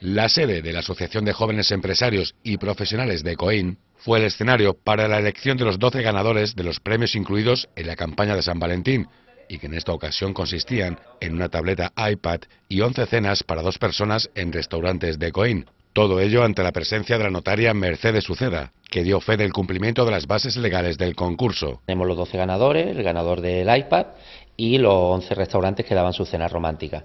La sede de la Asociación de Jóvenes Empresarios y Profesionales de Coín fue el escenario para la elección de los 12 ganadores de los premios incluidos en la campaña de San Valentín y que en esta ocasión consistían en una tableta iPad y 11 cenas para dos personas en restaurantes de Coín. Todo ello ante la presencia de la notaria Mercedes Suceda, que dio fe del cumplimiento de las bases legales del concurso. Tenemos los 12 ganadores, el ganador del iPad y los 11 restaurantes que daban su cena romántica.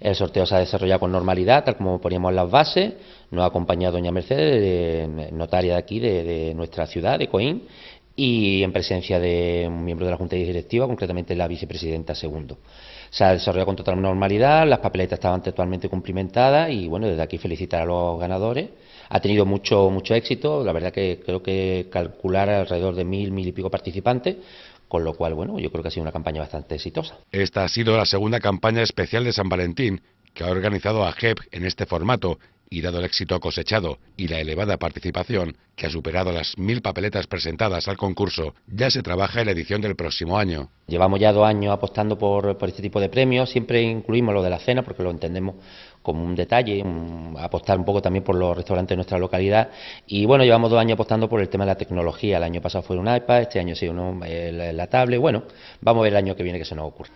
El sorteo se ha desarrollado con normalidad, tal como poníamos las bases. Nos ha acompañado doña Mercedes, notaria de aquí, de, nuestra ciudad, de Coín, y en presencia de un miembro de la Junta Directiva, concretamente la vicepresidenta segundo. Se ha desarrollado con total normalidad, las papeletas estaban totalmente cumplimentadas y bueno, desde aquí felicitar a los ganadores. Ha tenido mucho, mucho éxito, la verdad que creo que calcular alrededor de mil, mil y pico participantes, con lo cual, bueno, yo creo que ha sido una campaña bastante exitosa. Esta ha sido la segunda campaña especial de San Valentín que ha organizado JEP en este formato y dado el éxito cosechado y la elevada participación, que ha superado las mil papeletas presentadas al concurso, ya se trabaja en la edición del próximo año. Llevamos ya dos años apostando por, este tipo de premios, siempre incluimos lo de la cena porque lo entendemos como un detalle, apostar un poco también por los restaurantes de nuestra localidad. Y bueno, llevamos dos años apostando por el tema de la tecnología. El año pasado fue un iPad, este año sí uno, la, tablet. Bueno, vamos a ver el año que viene que se nos ocurre.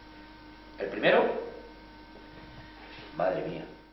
¿El primero? Madre mía.